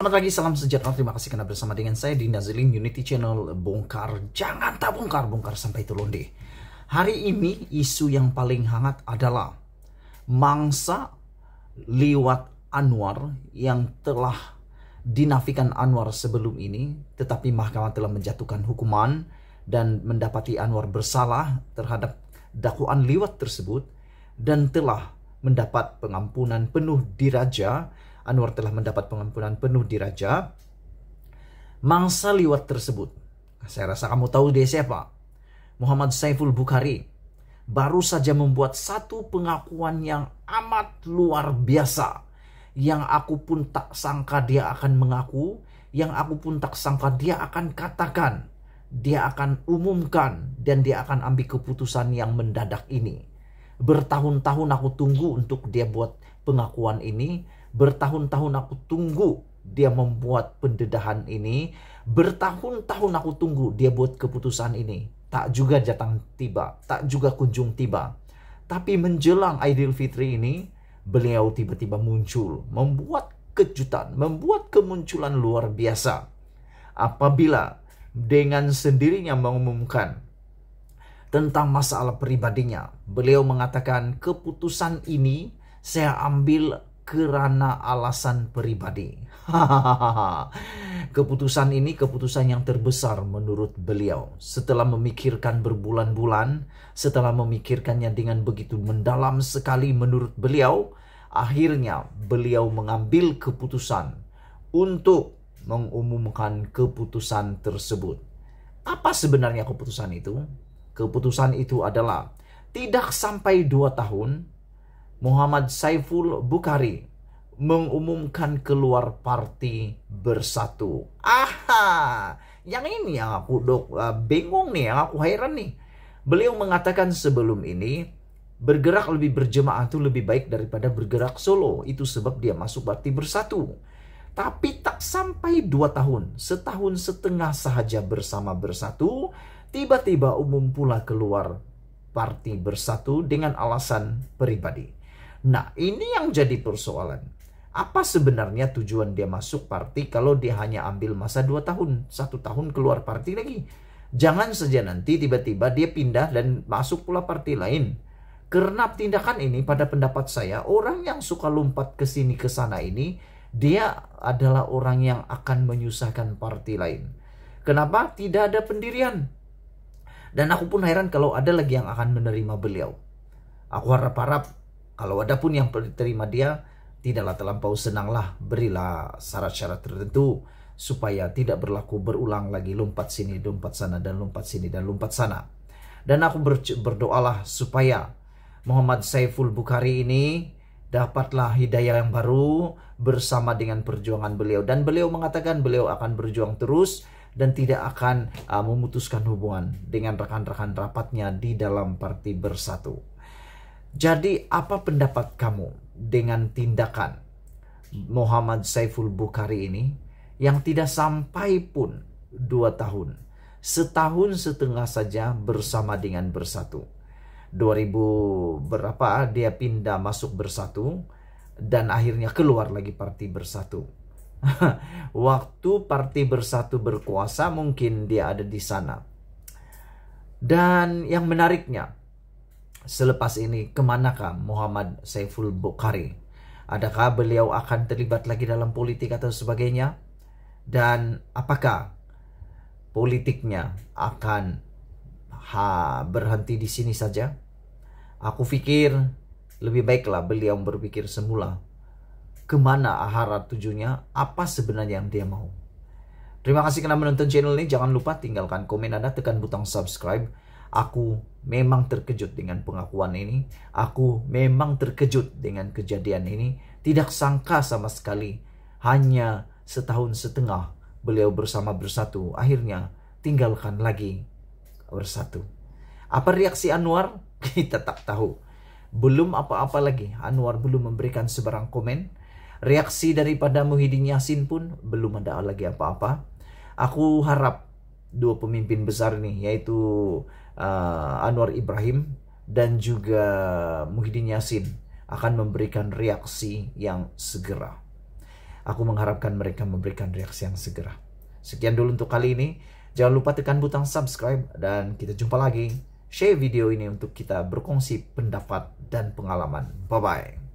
Selamat pagi, salam sejahtera. Terima kasih karena bersama dengan saya di Nazilin Unity Channel. Bongkar, jangan tak bongkar, bongkar sampai turun deh. Hari ini isu yang paling hangat adalah mangsa liwat Anwar yang telah dinafikan Anwar sebelum ini, tetapi mahkamah telah menjatuhkan hukuman dan mendapati Anwar bersalah terhadap dakwaan liwat tersebut dan telah mendapat pengampunan penuh diraja Anwar telah mendapat pengampunan penuh di Raja, mangsa liwat tersebut, saya rasa kamu tahu dia siapa, Muhammad Saiful Bukhari, baru saja membuat satu pengakuan yang amat luar biasa, yang aku pun tak sangka dia akan mengaku, yang aku pun tak sangka dia akan katakan, dia akan umumkan, dan dia akan ambil keputusan yang mendadak ini. Bertahun-tahun aku tunggu untuk dia buat pengakuan ini, Bertahun-tahun aku tunggu dia membuat pendedahan ini. Bertahun-tahun aku tunggu dia buat keputusan ini. Tak juga datang tiba, tak juga kunjung tiba. Tapi menjelang Idul Fitri ini, beliau tiba-tiba muncul, membuat kejutan, membuat kemunculan luar biasa. Apabila dengan sendirinya mengumumkan tentang masalah pribadinya, beliau mengatakan keputusan ini saya ambil kerana alasan pribadi. keputusan ini keputusan yang terbesar menurut beliau. Setelah memikirkan berbulan-bulan, setelah memikirkannya dengan begitu mendalam sekali menurut beliau, akhirnya beliau mengambil keputusan untuk mengumumkan keputusan tersebut. Apa sebenarnya keputusan itu? Keputusan itu adalah tidak sampai dua tahun Muhammad Saiful Bukhari mengumumkan keluar parti bersatu. Aha, yang ini yang aku dok, eh, bingung nih, yang aku heran nih. Beliau mengatakan sebelum ini bergerak lebih berjemaah itu lebih baik daripada bergerak solo. Itu sebab dia masuk parti bersatu. Tapi tak sampai dua tahun, setahun setengah sahaja bersama bersatu, tiba-tiba umum pula keluar parti bersatu dengan alasan pribadi. Nah, ini yang jadi persoalan. Apa sebenarnya tujuan dia masuk partai kalau dia hanya ambil masa 2 tahun, satu tahun keluar partai lagi? Jangan saja nanti tiba-tiba dia pindah dan masuk pula partai lain. Karena tindakan ini pada pendapat saya, orang yang suka lompat ke sini ke sana ini, dia adalah orang yang akan menyusahkan partai lain. Kenapa? Tidak ada pendirian. Dan aku pun heran kalau ada lagi yang akan menerima beliau. Aku harap-harap kalau ada pun yang terima dia, tidaklah terlampau senanglah, berilah syarat-syarat tertentu supaya tidak berlaku berulang lagi lompat sini, lompat sana, dan lompat sini, dan lompat sana. Dan aku berdoalah supaya Muhammad Saiful Bukhari ini dapatlah hidayah yang baru bersama dengan perjuangan beliau dan beliau mengatakan beliau akan berjuang terus dan tidak akan ah, memutuskan hubungan dengan rekan-rekan rapatnya di dalam Parti bersatu. Jadi apa pendapat kamu dengan tindakan Muhammad Saiful Bukhari ini yang tidak sampai pun dua tahun, setahun setengah saja bersama dengan Bersatu. 2000 berapa dia pindah masuk Bersatu dan akhirnya keluar lagi Parti Bersatu. Waktu Parti Bersatu berkuasa mungkin dia ada di sana. Dan yang menariknya, Selepas ini, kemanakah Muhammad Saiful Bukhari? Adakah beliau akan terlibat lagi dalam politik atau sebagainya? Dan apakah politiknya akan ha, berhenti di sini saja? Aku pikir lebih baiklah beliau berpikir semula kemana aharat tujuannya, apa sebenarnya yang dia mau. Terima kasih karena menonton channel ini. Jangan lupa tinggalkan komen Anda, tekan butang subscribe Aku memang terkejut dengan pengakuan ini. Aku memang terkejut dengan kejadian ini. Tidak sangka sama sekali. Hanya setahun setengah beliau bersama bersatu. Akhirnya tinggalkan lagi bersatu. Apa reaksi Anwar? Kita tak tahu. Belum apa-apa lagi. Anwar belum memberikan sebarang komen. Reaksi daripada Muhyiddin Yassin pun belum ada lagi apa-apa. Aku harap dua pemimpin besar nih yaitu uh, Anwar Ibrahim dan juga Muhyiddin Yassin akan memberikan reaksi yang segera. Aku mengharapkan mereka memberikan reaksi yang segera. Sekian dulu untuk kali ini. Jangan lupa tekan butang subscribe dan kita jumpa lagi. Share video ini untuk kita berkongsi pendapat dan pengalaman. Bye-bye.